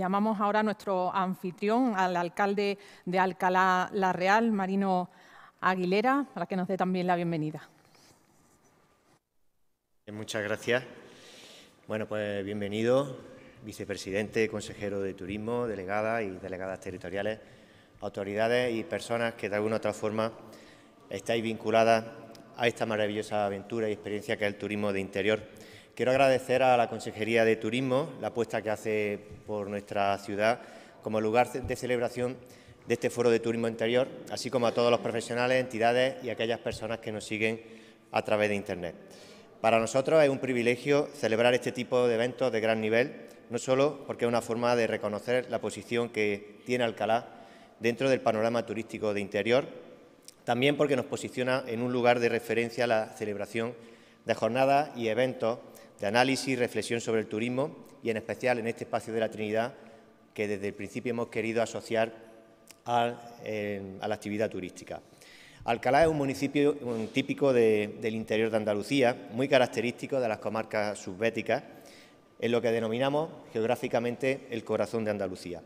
Llamamos ahora a nuestro anfitrión, al alcalde de Alcalá La Real, Marino Aguilera, para que nos dé también la bienvenida. Muchas gracias. Bueno, pues bienvenido, vicepresidente, consejero de Turismo, delegadas y delegadas territoriales, autoridades y personas que de alguna u otra forma estáis vinculadas a esta maravillosa aventura y experiencia que es el turismo de interior. Quiero agradecer a la Consejería de Turismo la apuesta que hace por nuestra ciudad como lugar de celebración de este Foro de Turismo Interior, así como a todos los profesionales, entidades y aquellas personas que nos siguen a través de Internet. Para nosotros es un privilegio celebrar este tipo de eventos de gran nivel, no solo porque es una forma de reconocer la posición que tiene Alcalá dentro del panorama turístico de interior, también porque nos posiciona en un lugar de referencia a la celebración de jornadas y eventos de análisis y reflexión sobre el turismo y en especial en este espacio de la Trinidad que desde el principio hemos querido asociar eh, a, la actividad turística. Alcalá es un municipio típico del interior de Andalucía, muy característico de las comarcas subbéticas, en lo que denominamos geográficamente el corazón de Andalucía.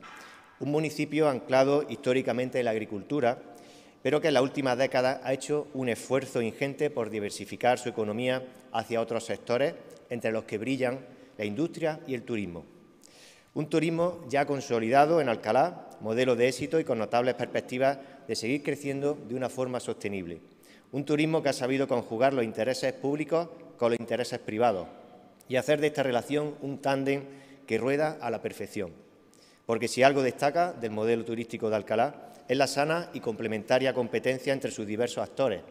Un municipio anclado históricamente en la agricultura pero que en las últimas décadas ha hecho un esfuerzo ingente por diversificar su economía hacia otros sectores, entre los que brillan la industria y el turismo. Un turismo ya consolidado en Alcalá, modelo de éxito y con notables perspectivas de seguir creciendo de una forma sostenible. Un turismo que ha sabido conjugar los intereses públicos con los intereses privados y hacer de esta relación un tándem que rueda a la perfección. Porque si algo destaca del modelo turístico de Alcalá ...es la sana y complementaria competencia entre sus diversos actores,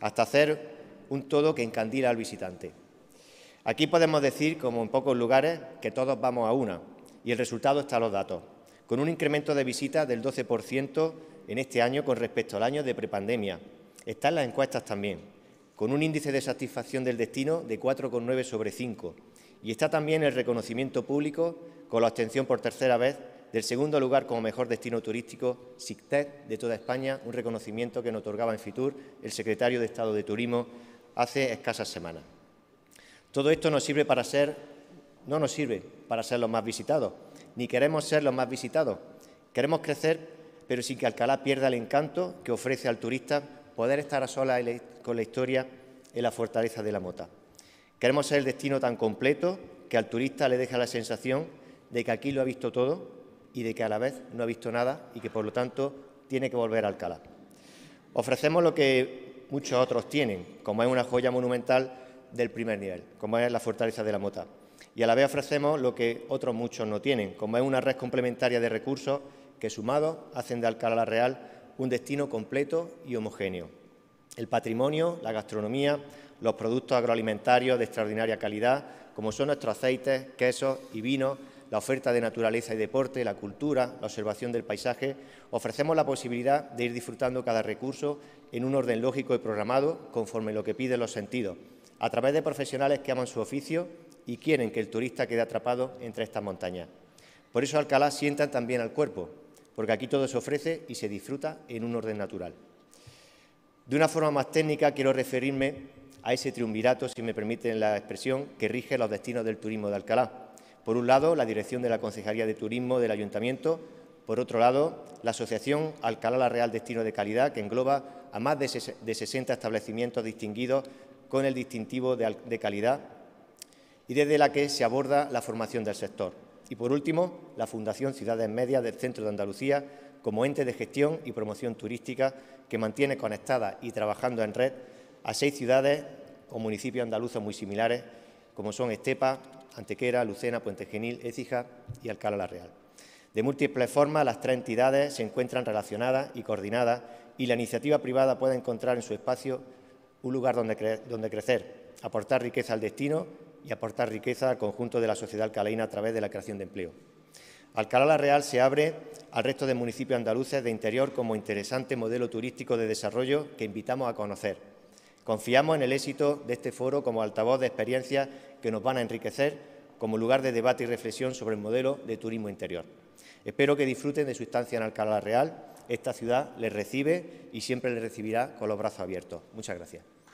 hasta hacer un todo que encandila al visitante. Aquí podemos decir, como en pocos lugares, que todos vamos a una, y el resultado está en los datos, con un incremento de visitas del 12% en este año con respecto al año de prepandemia. Están las encuestas también, con un índice de satisfacción del destino de 4,9 sobre 5, y está también el reconocimiento público con la obtención por tercera vez del segundo lugar como mejor destino turístico, SICTEC de toda España, un reconocimiento que nos otorgaba en FITUR el secretario de Estado de Turismo hace escasas semanas. Todo esto nos sirve para ser, no nos sirve para ser los más visitados, ni queremos ser los más visitados. Queremos crecer, pero sin que Alcalá pierda el encanto que ofrece al turista poder estar a solas con la historia en la fortaleza de la mota. Queremos ser el destino tan completo que al turista le deja la sensación de que aquí lo ha visto todo y de que a la vez no ha visto nada y que por lo tanto tiene que volver a Alcalá. Ofrecemos lo que muchos otros tienen, como es una joya monumental del primer nivel, como es la fortaleza de la mota. Y a la vez ofrecemos lo que otros muchos no tienen, como es una red complementaria de recursos que sumados hacen de Alcalá la Real un destino completo y homogéneo. El patrimonio, la gastronomía, los productos agroalimentarios de extraordinaria calidad, como son nuestros aceites, quesos y vinos, la oferta de naturaleza y deporte, la cultura, la observación del paisaje, ofrecemos la posibilidad de ir disfrutando cada recurso en un orden lógico y programado conforme lo que piden los sentidos, a través de profesionales que aman su oficio y quieren que el turista quede atrapado entre estas montañas. Por eso Alcalá sienta también al cuerpo, porque aquí todo se ofrece y se disfruta en un orden natural. De una forma más técnica quiero referirme a ese triunvirato, si me permiten la expresión, que rige los destinos del turismo de Alcalá. Por un lado, la dirección de la concejalía de Turismo del Ayuntamiento, por otro lado, la Asociación Alcalá La Real Destino de Calidad, que engloba a más de 60 establecimientos distinguidos con el distintivo de calidad y desde la que se aborda la formación del sector. Y por último, la Fundación Ciudades Medias del Centro de Andalucía como ente de gestión y promoción turística que mantiene conectada y trabajando en red a seis ciudades o municipios andaluces muy similares como son Estepa, Antequera, Lucena, Puente Genil, Écija y Alcalá la Real. De múltiples formas, las tres entidades se encuentran relacionadas y coordinadas y la iniciativa privada puede encontrar en su espacio un lugar donde, crecer, aportar riqueza al destino y aportar riqueza al conjunto de la sociedad alcalaína a través de la creación de empleo. Alcalá la Real se abre al resto de municipios andaluces de interior como interesante modelo turístico de desarrollo que invitamos a conocer. Confiamos en el éxito de este foro como altavoz de experiencias que nos van a enriquecer como lugar de debate y reflexión sobre el modelo de turismo interior. Espero que disfruten de su estancia en Alcalá Real. Esta ciudad les recibe y siempre les recibirá con los brazos abiertos. Muchas gracias.